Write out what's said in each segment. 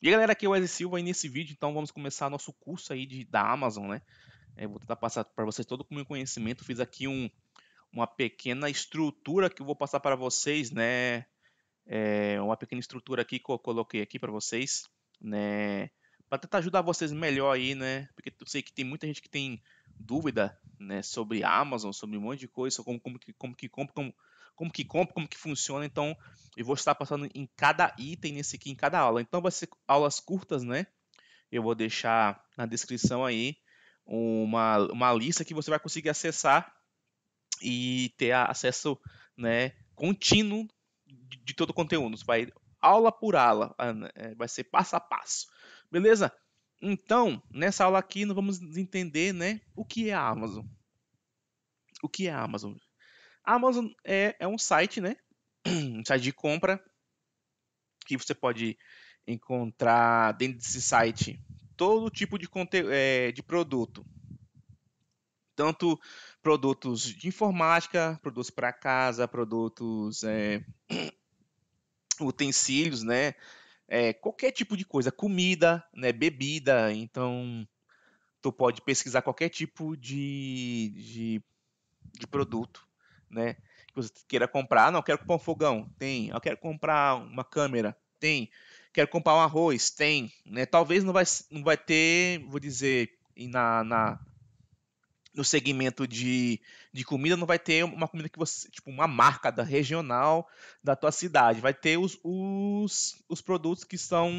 E galera, aqui é o Wesley Silva e nesse vídeo, então, vamos começar nosso curso aí de, da Amazon, né? É, vou tentar passar para vocês todo o meu conhecimento. Fiz aqui um, uma pequena estrutura que eu vou passar para vocês, né? É, uma pequena estrutura aqui que eu coloquei aqui para vocês, né? Para tentar ajudar vocês melhor aí, né? Porque eu sei que tem muita gente que tem dúvida, né? Sobre Amazon, sobre um monte de coisa, como, como, que, como que compra, como como que compra, como que funciona. Então, eu vou estar passando em cada item nesse aqui, em cada aula. Então, vai ser aulas curtas, né? Eu vou deixar na descrição aí uma, uma lista que você vai conseguir acessar e ter acesso né, contínuo de, de todo o conteúdo. Você vai aula por aula, é, vai ser passo a passo. Beleza? Então, nessa aula aqui, nós vamos entender né, o que é a Amazon. O que é a Amazon? A Amazon é, é um site, né? Um site de compra que você pode encontrar dentro desse site todo tipo de, conteúdo, é, de produto. Tanto produtos de informática, produtos para casa, produtos é, utensílios, né? É, qualquer tipo de coisa, comida, né? bebida, então tu pode pesquisar qualquer tipo de, de, de produto né? Que você queira comprar. Não, quero comprar um fogão. Tem. Ah, eu quero comprar uma câmera. Tem. Quero comprar um arroz. Tem. Né? Talvez não vai, não vai ter, vou dizer, na, na no segmento de, de comida não vai ter uma comida que você tipo uma marca da regional da tua cidade vai ter os, os, os produtos que são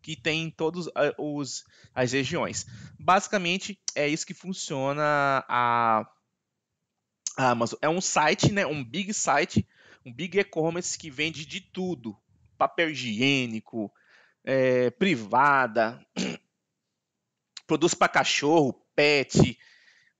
que tem em todos ah, os as regiões basicamente é isso que funciona a a ah, Amazon. É um site, né? Um big site, um big e-commerce que vende de tudo: papel higiênico, é, privada, produz para cachorro, pet,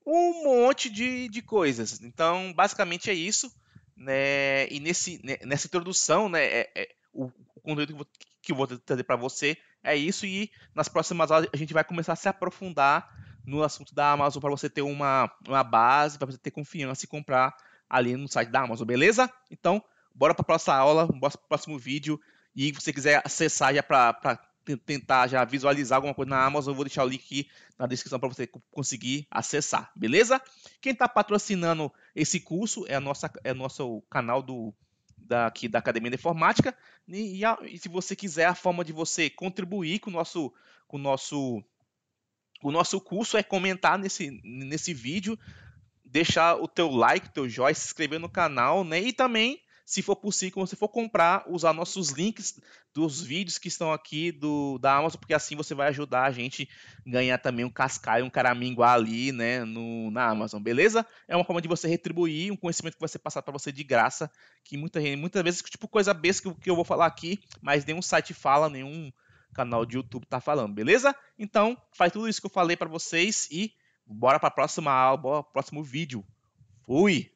um monte de, de coisas. Então, basicamente é isso. Né? E nesse, né, nessa introdução, né, é, é, o, o conteúdo que eu vou trazer para você é isso. E nas próximas aulas a gente vai começar a se aprofundar no assunto da Amazon para você ter uma, uma base, para você ter confiança e comprar ali no site da Amazon, beleza? Então, bora para a próxima aula, bora para o próximo vídeo. E se você quiser acessar já para tentar já visualizar alguma coisa na Amazon, eu vou deixar o link aqui na descrição para você conseguir acessar, beleza? Quem está patrocinando esse curso é a nossa é nosso canal do da, aqui da Academia da Informática. E, e, a, e se você quiser a forma de você contribuir com o nosso com o nosso o nosso curso é comentar nesse, nesse vídeo, deixar o teu like, o teu joinha, se inscrever no canal, né? E também, se for possível, quando você for comprar, usar nossos links dos vídeos que estão aqui do, da Amazon, porque assim você vai ajudar a gente ganhar também um cascaio, um caraminguá ali, né, no, na Amazon, beleza? É uma forma de você retribuir um conhecimento que vai ser passado para você de graça, que muita gente, muitas vezes, tipo, coisa besta que eu vou falar aqui, mas nenhum site fala, nenhum canal de YouTube tá falando, beleza? Então, faz tudo isso que eu falei para vocês e bora para próxima aula, bora pro próximo vídeo. Fui!